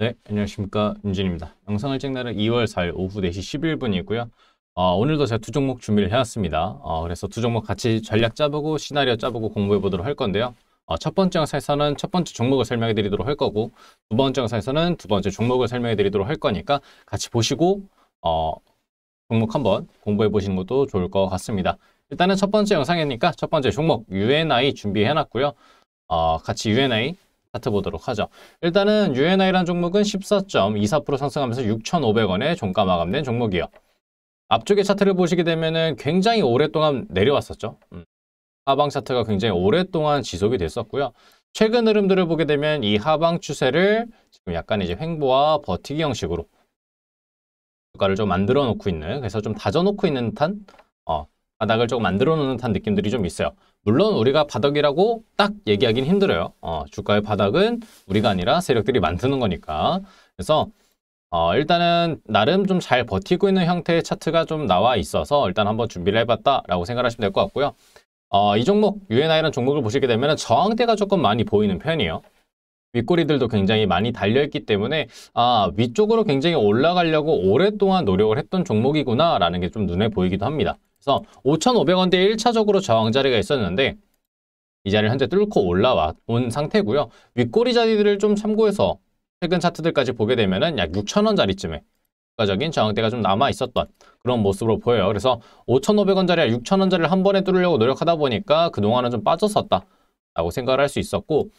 네, 안녕하십니까. 윤진입니다. 영상을 찍날은 는 2월 4일 오후 4시 11분이고요. 어, 오늘도 제가 두 종목 준비를 해왔습니다. 어, 그래서 두 종목 같이 전략 짜보고 시나리오 짜보고 공부해 보도록 할 건데요. 어, 첫 번째 영상에서는 첫 번째 종목을 설명해 드리도록 할 거고 두 번째 영상에서는 두 번째 종목을 설명해 드리도록 할 거니까 같이 보시고 어, 종목 한번 공부해 보시는 것도 좋을 것 같습니다. 일단은 첫 번째 영상이니까 첫 번째 종목 UNI 준비해 놨고요. 어, 같이 UNI 차트 보도록 하죠. 일단은 UNI라는 종목은 14.24% 상승하면서 6,500원에 종가 마감된 종목이요. 앞쪽의 차트를 보시게 되면 굉장히 오랫동안 내려왔었죠. 음. 하방 차트가 굉장히 오랫동안 지속이 됐었고요. 최근 흐름들을 보게 되면 이 하방 추세를 지금 약간 이제 횡보와 버티기 형식으로 주가를 좀 만들어 놓고 있는 그래서 좀 다져 놓고 있는 듯한 어, 바닥을 조금 만들어 놓는 듯한 느낌들이 좀 있어요. 물론 우리가 바닥이라고 딱 얘기하기는 힘들어요. 어, 주가의 바닥은 우리가 아니라 세력들이 만드는 거니까. 그래서 어, 일단은 나름 좀 잘 버티고 있는 형태의 차트가 좀 나와 있어서 일단 한번 준비를 해봤다라고 생각하시면 될 것 같고요. 어, 이 종목, UNI라는 종목을 보시게 되면 저항대가 조금 많이 보이는 편이에요. 윗꼬리들도 굉장히 많이 달려있기 때문에 아 위쪽으로 굉장히 올라가려고 오랫동안 노력을 했던 종목이구나 라는 게 좀 눈에 보이기도 합니다. 그래서 5,500원대에 1차적으로 저항 자리가 있었는데 이 자리를 현재 뚫고 올라와 온 상태고요. 윗꼬리 자리들을 좀 참고해서 최근 차트들까지 보게 되면 약 6,000원 자리쯤에 국가적인 저항대가 좀 남아 있었던 그런 모습으로 보여요. 그래서 5,500원짜리와 6,000원짜리를 한 번에 뚫으려고 노력하다 보니까 그동안은 좀 빠졌었다 라고 생각을 할 수 있었고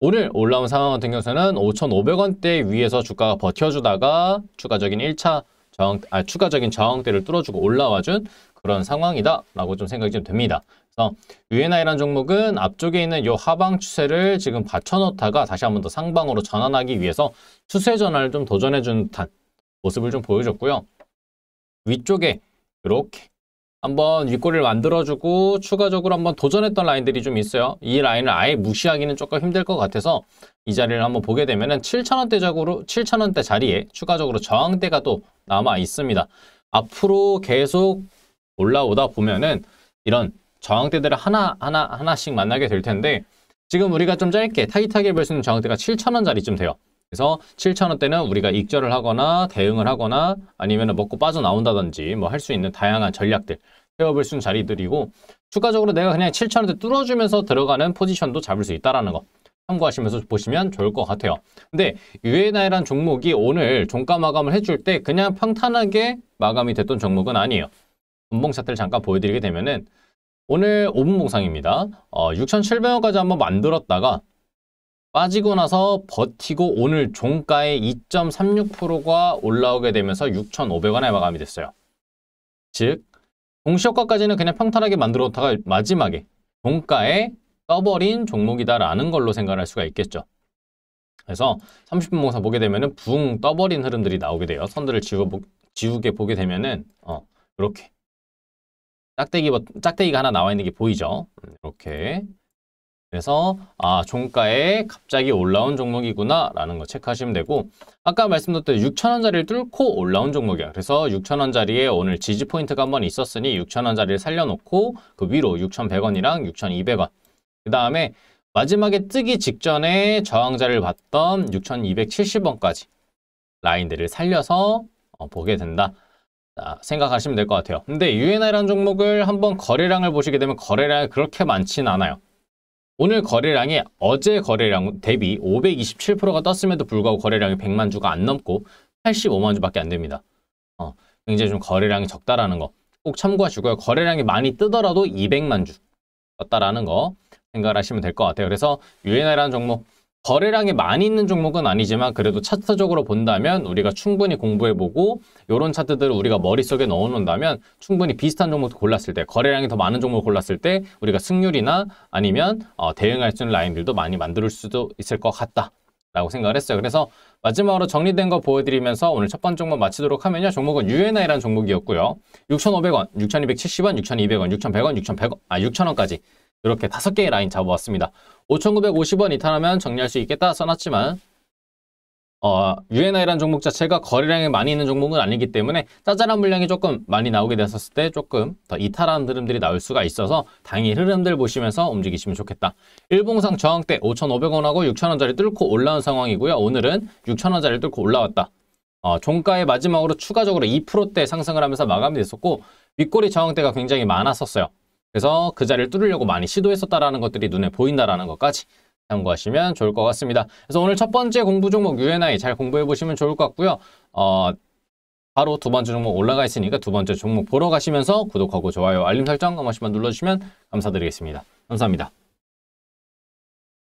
오늘 올라온 상황 같은 경우에는 5,500원대 위에서 주가가 버텨주다가 추가적인 1차 저항, 아, 추가적인 저항대를 뚫어주고 올라와준 그런 상황이다라고 좀 생각이 좀 됩니다. 그래서 UNI라는 종목은 앞쪽에 있는 이 하방 추세를 지금 받쳐놓다가 다시 한번 더 상방으로 전환하기 위해서 추세 전환을 좀 도전해준 듯한 모습을 좀 보여줬고요. 위쪽에 이렇게 한번 윗골을 만들어주고 추가적으로 한번 도전했던 라인들이 좀 있어요. 이 라인을 아예 무시하기는 조금 힘들 것 같아서 이 자리를 한번 보게 되면 은 7,000원대 자고로 7,000원대 자리에 추가적으로 저항대가 또 남아 있습니다. 앞으로 계속 올라오다 보면은 이런 저항대들을 하나하나 하나씩 만나게 될 텐데 지금 우리가 좀 짧게 타깃하게볼 수 있는 저항대가 7 0 0 0원자리쯤 돼요. 그래서 7,000원대는 우리가 익절을 하거나 대응을 하거나 아니면 먹고 빠져나온다든지 뭐 할 수 있는 다양한 전략들 세워볼 수 있는 자리들이고 추가적으로 내가 그냥 7,000원대 뚫어주면서 들어가는 포지션도 잡을 수 있다라는 거 참고하시면서 보시면 좋을 것 같아요. 근데 유에나이란 종목이 오늘 종가 마감을 해줄 때 그냥 평탄하게 마감이 됐던 종목은 아니에요. 분봉 차트를 잠깐 보여드리게 되면은 오늘 5분 봉상입니다. 어, 6,700원까지 한번 만들었다가 빠지고 나서 버티고 오늘 종가에 2.36%가 올라오게 되면서 6,500원에 마감이 됐어요. 즉, 동시효과까지는 그냥 평탄하게 만들어놓다가 마지막에 종가에 떠버린 종목이다라는 걸로 생각할 수가 있겠죠. 그래서 30분 봉사 보게 되면붕 떠버린 흐름들이 나오게 돼요. 선들을 지우, 지우게 보게 되면은 어 이렇게 짝대기 짝대기가 하나 나와 있는 게 보이죠. 음, 이렇게 그래서 아 종가에 갑자기 올라온 종목이구나 라는 거 체크하시면 되고 아까 말씀드렸듯이 6천원짜리를 뚫고 올라온 종목이야 그래서 6천원짜리에 오늘 지지 포인트가 한 번 있었으니 6천원짜리를 살려놓고 그 위로 6,100원이랑 6,200원 그 다음에 마지막에 뜨기 직전에 저항자를 봤던 6,270원까지 라인들을 살려서 어, 보게 된다 생각하시면 될 것 같아요 근데 UNI라는 종목을 한번 거래량을 보시게 되면 거래량이 그렇게 많진 않아요 오늘 거래량이 어제 거래량 대비 527%가 떴음에도 불구하고 거래량이 100만 주가 안 넘고 85만 주밖에 안 됩니다. 어, 굉장히 좀 거래량이 적다라는 거 꼭 참고하시고요. 거래량이 많이 뜨더라도 200만 주 떴다라는 거생각 하시면 될 것 같아요. 그래서 UNI라는 종목 거래량이 많이 있는 종목은 아니지만 그래도 차트적으로 본다면 우리가 충분히 공부해보고 이런 차트들을 우리가 머릿속에 넣어놓는다면 충분히 비슷한 종목도 골랐을 때 거래량이 더 많은 종목을 골랐을 때 우리가 승률이나 아니면 어, 대응할 수 있는 라인들도 많이 만들 수도 있을 것 같다. 라고 생각을 했어요. 그래서 마지막으로 정리된 거 보여드리면서 오늘 첫 번째 종목 마치도록 하면요. 종목은 UNI라는 종목이었고요. 6,500원, 6,270원, 6,200원, 6,100원, 6,100원, 아 6,000원까지 이렇게 다섯 개의 라인 잡아왔습니다. 5,950원 이탈하면 정리할 수 있겠다 써놨지만 어, UNI라는 종목 자체가 거래량이 많이 있는 종목은 아니기 때문에 짜잘한 물량이 조금 많이 나오게 됐었을 때 조금 더 이탈한 흐름들이 나올 수가 있어서 당일 흐름들 보시면서 움직이시면 좋겠다. 일봉상 저항대 5,500원하고 6,000원짜리 뚫고 올라온 상황이고요. 오늘은 6,000원짜리 뚫고 올라왔다. 어, 종가의 마지막으로 추가적으로 2%대 상승을 하면서 마감이 됐었고 윗꼬리 저항대가 굉장히 많았었어요. 그래서 그 자리를 뚫으려고 많이 시도했었다라는 것들이 눈에 보인다라는 것까지 참고하시면 좋을 것 같습니다. 그래서 오늘 첫 번째 공부 종목 UNI 잘 공부해 보시면 좋을 것 같고요. 어, 바로 두 번째 종목 올라가 있으니까 두 번째 종목 보러 가시면서 구독하고 좋아요, 알림 설정 한 번씩만 눌러주시면 감사드리겠습니다. 감사합니다.